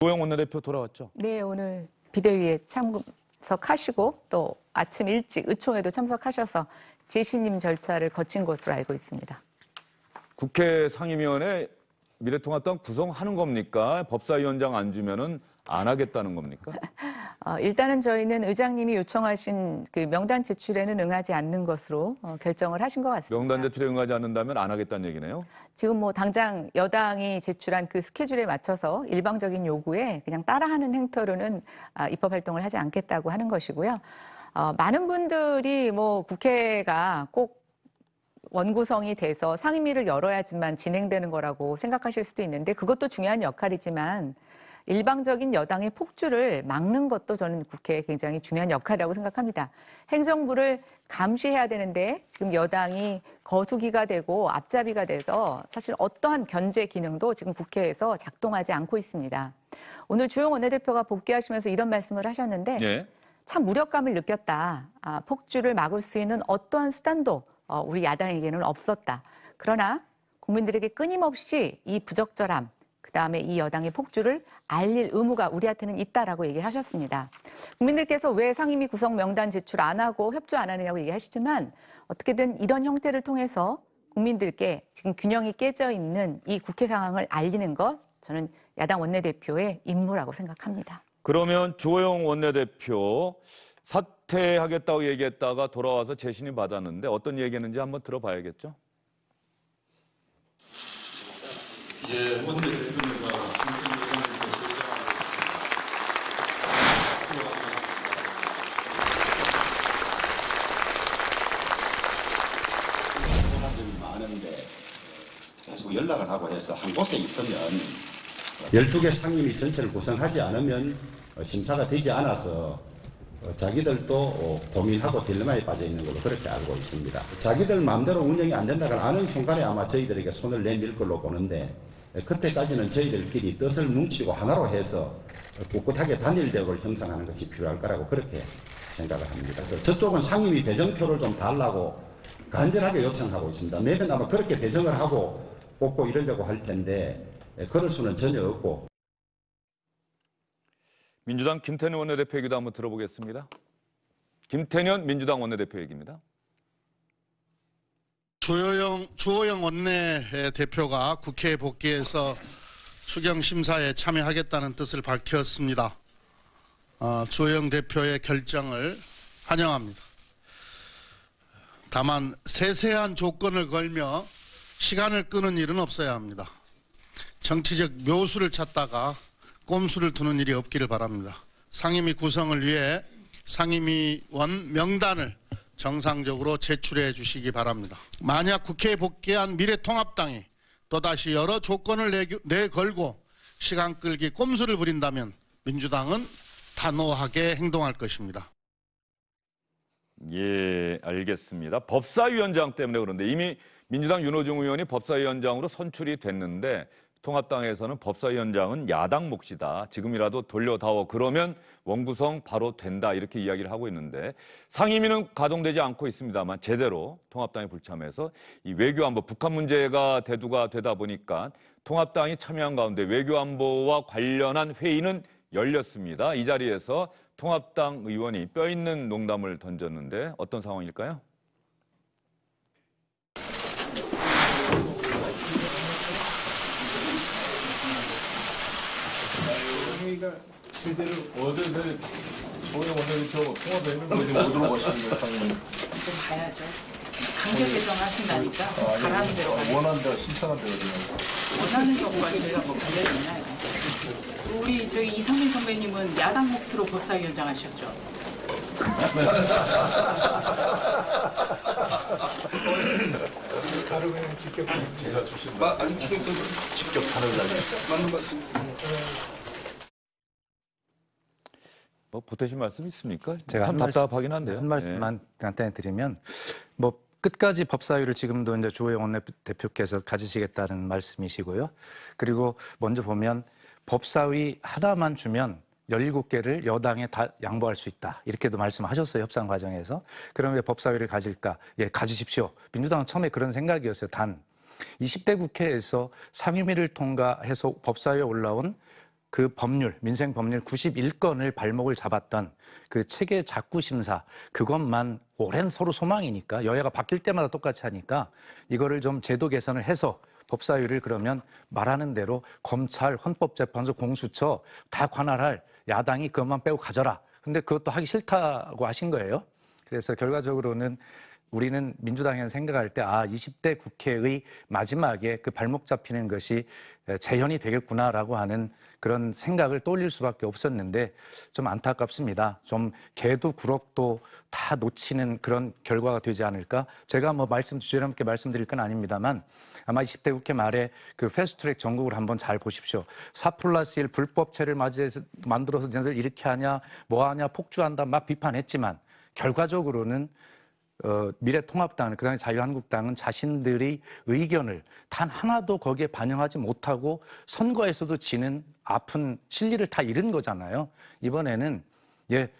노영 원내대표 돌아왔죠? 네, 오늘 비대위에 참석하시고 또 아침 일찍 의총에도 참석하셔서 재신임 절차를 거친 것으로 알고 있습니다. 국회 상임위원회 미래통합당 구성하는 겁니까? 법사위원장 안 주면은 안 하겠다는 겁니까? 어, 일단은 저희는 의장님이 요청하신 그 명단 제출에는 응하지 않는 것으로 어, 결정을 하신 것 같습니다. 명단 제출에 응하지 않는다면 안 하겠다는 얘기네요? 지금 뭐 당장 여당이 제출한 그 스케줄에 맞춰서 일방적인 요구에 그냥 따라하는 행태로는 아, 입법 활동을 하지 않겠다고 하는 것이고요. 어, 많은 분들이 뭐 국회가 꼭 원구성이 돼서 상임위를 열어야지만 진행되는 거라고 생각하실 수도 있는데 그것도 중요한 역할이지만 일방적인 여당의 폭주를 막는 것도 저는 국회에 굉장히 중요한 역할이라고 생각합니다. 행정부를 감시해야 되는데 지금 여당이 거수기가 되고 앞잡이가 돼서 사실 어떠한 견제 기능도 지금 국회에서 작동하지 않고 있습니다. 오늘 주영 원내대표가 복귀하시면서 이런 말씀을 하셨는데 네. 참 무력감을 느꼈다. 아, 폭주를 막을 수 있는 어떠한 수단도 어, 우리 야당에게는 없었다. 그러나 국민들에게 끊임없이 이 부적절함, 그 다음에 이 여당의 폭주를 알릴 의무가 우리한테는 있다라고 얘기하셨습니다. 국민들께서 왜 상임위 구성 명단 제출 안 하고 협조 안 하느냐고 얘기하시지만 어떻게든 이런 형태를 통해서 국민들께 지금 균형이 깨져 있는 이 국회 상황을 알리는 것 저는 야당 원내대표의 임무라고 생각합니다. 그러면 주호영 원내대표 사퇴하겠다고 얘기했다가 돌아와서 재신이 받았는데 어떤 얘기했는지 한번 들어봐야겠죠? 예, 원내대표님 많은데 계속 연락을 하고 해서 한 곳에 있으면 12개 상임위 전체를 구성하지 않으면 어, 심사가 되지 않아서 어, 자기들도 고민하고 어, 딜레마에 빠져 있는 걸로 그렇게 알고 있습니다. 자기들 마음대로 운영이 안 된다고 아는 순간에 아마 저희들에게 손을 내밀 걸로 보는데 그때까지는 저희들끼리 뜻을 뭉치고 하나로 해서 꿋꿋하게 단일대우을 형성하는 것이 필요할 거라고 그렇게 생각을 합니다. 그래서 저쪽은 상임위 대정표를좀 달라고 간절하게 요청하고 있습니다. 매번 아마 그렇게 배정을 하고 뽑고 이러려고 할 텐데 예, 그럴 수는 전혀 없고. 민주당 김태년 원내대표 얘기도 한번 들어보겠습니다. 김태년 민주당 원내대표 얘기입니다. 조호영, 조호영 원내대표가 국회 복귀해서 추경심사에 참여하겠다는 뜻을 밝혔습니다. 어, 조호영 대표의 결정을 환영합니다. 다만 세세한 조건을 걸며 시간을 끄는 일은 없어야 합니다. 정치적 묘수를 찾다가 꼼수를 두는 일이 없기를 바랍니다. 상임위 구성을 위해 상임위원 명단을 정상적으로 제출해 주시기 바랍니다. 만약 국회에 복귀한 미래통합당이 또다시 여러 조건을 내걸고 시간 끌기 꼼수를 부린다면 민주당은 단호하게 행동할 것입니다. 예, 알겠습니다. 법사위원장 때문에 그런데 이미 민주당 윤호중 의원이 법사위원장으로 선출이 됐는데 통합당에서는 법사위원장은 야당 몫이다. 지금이라도 돌려다오. 그러면 원구성 바로 된다. 이렇게 이야기를 하고 있는데 상임위는 가동되지 않고 있습니다만 제대로 통합당이 불참해서 이 외교안보 북한 문제가 대두가 되다 보니까 통합당이 참여한 가운데 외교안보와 관련한 회의는 열렸습니다. 이 자리에서 통합당 의원이 뼈 있는 농담을 던졌는데 어떤 상황일까요? 강제 개정하신다니까 아, 라는 예. 대로 아, 원한 대 신청한 대로 원하는 쪽으로 가시려고 가야 나요 우리 저기 이상민 선배님은 야당 몫으로 법사위원장 하셨죠? 바로 그 직접 제가 주신 바, 아니 지금 직접 바로 그냥 맞는 말씀. 뭐 보태신 말씀 있습니까? 제가 참 답답하긴 한데요. 한 말씀만 예. 간단히 드리면 뭐 끝까지 법사위를 지금도 이제 주호영 원내대표께서 가지시겠다는 말씀이시고요. 그리고 먼저 보면 법사위 하나만 주면 17개를 여당에 다 양보할 수 있다. 이렇게도 말씀하셨어요. 협상 과정에서. 그럼 왜 법사위를 가질까? 예, 가지십시오. 민주당은 처음에 그런 생각이었어요. 단 20대 국회에서 상임위를 통과해서 법사위에 올라온 그 법률, 민생 법률 91건을 발목을 잡았던 그 체계 자구 심사 그것만 오랜 서로 소망이니까 여야가 바뀔 때마다 똑같이 하니까 이거를 좀 제도 개선을 해서 법사위를 그러면 말하는 대로 검찰, 헌법재판소, 공수처 다 관할할 야당이 그것만 빼고 가져라. 근데 그것도 하기 싫다고 하신 거예요. 그래서 결과적으로는 우리는 민주당에서 생각할 때 아, 20대 국회의 마지막에 그 발목 잡히는 것이 재현이 되겠구나라고 하는 그런 생각을 떠올릴 수밖에 없었는데 좀 안타깝습니다. 좀 개도 구럭도 다 놓치는 그런 결과가 되지 않을까? 제가 뭐 말씀 주제랑 함께 말씀드릴 건 아닙니다만 아마 20대 국회 말에 그 패스트트랙 전국을 한번 잘 보십시오. 사플러스1 불법체를 맞이해서 만들어서 너네들 이렇게 하냐, 뭐 하냐, 폭주한다 막 비판했지만 결과적으로는 어, 미래통합당, 그 다음에 자유한국당은 자신들의 의견을 단 하나도 거기에 반영하지 못하고 선거에서도 지는 아픈 실리를 다 잃은 거잖아요. 이번에는, 예,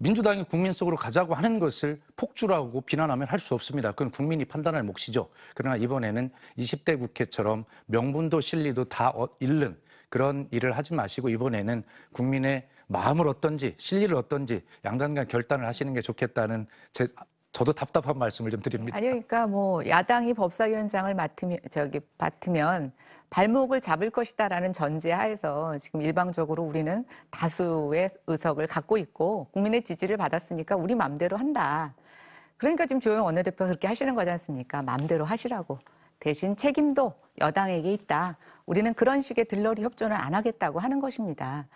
민주당이 국민 속으로 가자고 하는 것을 폭주라고 비난하면 할 수 없습니다. 그건 국민이 판단할 몫이죠. 그러나 이번에는 20대 국회처럼 명분도 실리도 다 어, 잃는 그런 일을 하지 마시고 이번에는 국민의 마음을 어떤지 실리를 어떤지 양당 간 결단을 하시는 게 좋겠다는 제 저도 답답한 말씀을 좀 드립니다. 아니 그러니까 뭐 야당이 법사위원장을 맡으면 저기 맡으면 발목을 잡을 것이다라는 전제하에서 지금 일방적으로 우리는 다수의 의석을 갖고 있고 국민의 지지를 받았으니까 우리 맘대로 한다. 그러니까 지금 조영 원내대표 그렇게 하시는 거지 않습니까? 맘대로 하시라고. 대신 책임도 여당에게 있다. 우리는 그런 식의 들러리 협조는 안 하겠다고 하는 것입니다.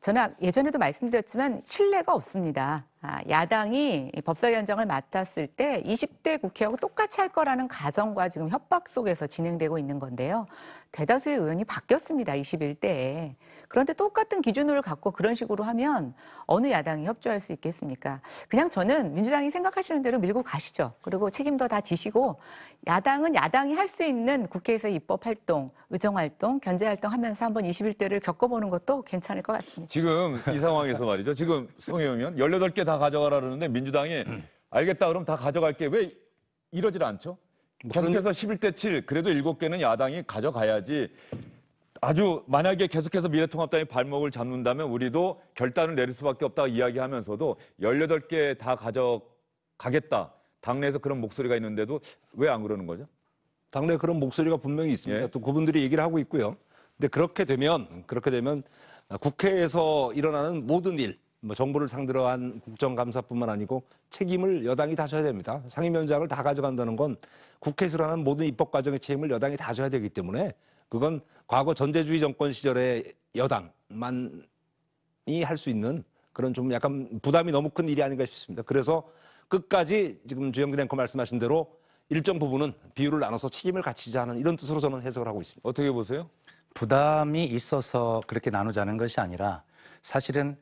저는 예전에도 말씀드렸지만 신뢰가 없습니다. 아, 야당이 법사위원장을 맡았을 때 20대 국회하고 똑같이 할 거라는 가정과 지금 협박 속에서 진행되고 있는 건데요. 대다수의 의원이 바뀌었습니다. 21대에. 그런데 똑같은 기준을 갖고 그런 식으로 하면 어느 야당이 협조할 수 있겠습니까? 그냥 저는 민주당이 생각하시는 대로 밀고 가시죠. 그리고 책임도 다 지시고 야당은 야당이 할 수 있는 국회에서 입법 활동, 의정 활동, 견제 활동 하면서 한번 21대를 겪어보는 것도 괜찮을 것 같습니다. 지금 이 상황에서 말이죠. 지금 송혜 의원 18개 다 가져가라 그러는데 민주당이 알겠다 그럼 다 가져갈게 왜 이러질 않죠? 뭐 계속해서 11대 7 그래도 7개는 야당이 가져가야지 아주 만약에 계속해서 미래통합당이 발목을 잡는다면 우리도 결단을 내릴 수밖에 없다 고 이야기하면서도 18개 다 가져가겠다. 당내에서 그런 목소리가 있는데도 왜 안 그러는 거죠? 당내 그런 목소리가 분명히 있습니다. 예. 또 그분들이 얘기를 하고 있고요. 근데 그렇게 되면 그렇게 되면 아, 국회에서 일어나는 모든 일, 뭐 정부를 상대로 한 국정감사뿐만 아니고 책임을 여당이 다 져야 됩니다. 상임위원장을 다 가져간다는 건 국회에서 일어나는 모든 입법 과정의 책임을 여당이 다 져야 되기 때문에 그건 과거 전제주의 정권 시절에 여당만이 할 수 있는 그런 좀 약간 부담이 너무 큰 일이 아닌가 싶습니다. 그래서 끝까지 지금 주영진 앵커 말씀하신 대로 일정 부분은 비율을 나눠서 책임을 갖추자는 이런 뜻으로 저는 해석을 하고 있습니다. 어떻게 보세요? 부담이 있어서 그렇게 나누자는 것이 아니라 사실은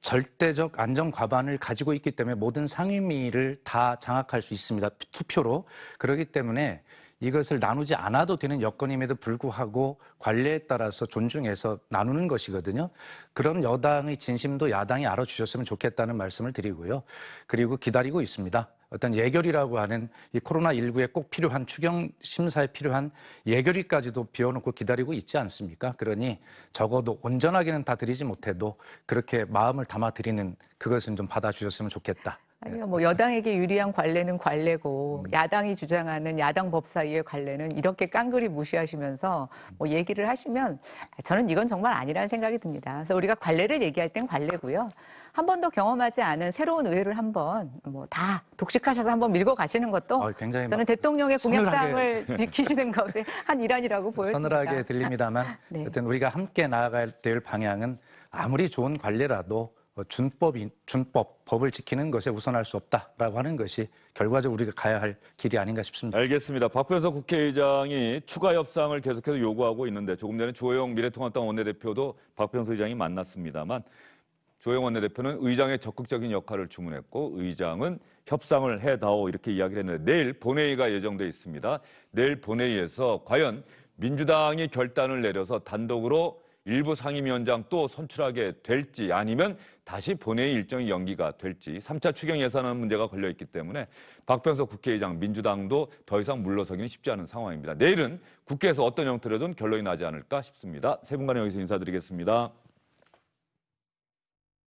절대적 안정 과반을 가지고 있기 때문에 모든 상임위를 다 장악할 수 있습니다. 투표로. 그렇기 때문에 이것을 나누지 않아도 되는 여건임에도 불구하고 관례에 따라서 존중해서 나누는 것이거든요. 그런 여당의 진심도 야당이 알아주셨으면 좋겠다는 말씀을 드리고요. 그리고 기다리고 있습니다. 어떤 예결이라고 하는 이 코로나19에 꼭 필요한 추경 심사에 필요한 예결위까지도 비워놓고 기다리고 있지 않습니까? 그러니 적어도 온전하게는 다 드리지 못해도 그렇게 마음을 담아 드리는 그것은 좀 받아주셨으면 좋겠다. 아니요, 뭐 여당에게 유리한 관례는 관례고 음. 야당이 주장하는 야당 법사위의 관례는 이렇게 깡그리 무시하시면서 뭐 얘기를 하시면 저는 이건 정말 아니라는 생각이 듭니다. 그래서 우리가 관례를 얘기할 땐 관례고요. 한 번도 경험하지 않은 새로운 의회를 한번 뭐 다 독식하셔서 한 번 밀고 가시는 것도 어, 저는 대통령의 공약사항을 지키시는 것의 한 일환이라고 보여집니다. 서늘하게 들립니다만 네. 여튼 우리가 함께 나아가야 될 방향은 아무리 좋은 관례라도 어, 준법이, 준법, 법을 지키는 것에 우선할 수 없다라고 하는 것이 결과적으로 우리가 가야 할 길이 아닌가 싶습니다. 알겠습니다. 박근석 국회의장이 추가 협상을 계속해서 요구하고 있는데 조금 전에 조영 미래통합당 원내대표도 박병석 의장이 만났습니다만 조영 원내대표는 의장의 적극적인 역할을 주문했고 의장은 협상을 해다오 이렇게 이야기를 했는데 내일 본회의가 예정돼 있습니다. 내일 본회의에서 과연 민주당이 결단을 내려서 단독으로 일부 상임위원장 또 선출하게 될지 아니면 다시 본회의 일정이 연기가 될지 3차 추경 예산안 문제가 걸려 있기 때문에 박병석 국회의장 민주당도 더 이상 물러서기는 쉽지 않은 상황입니다. 내일은 국회에서 어떤 형태로든 결론이 나지 않을까 싶습니다. 세분간에 여기서 인사드리겠습니다.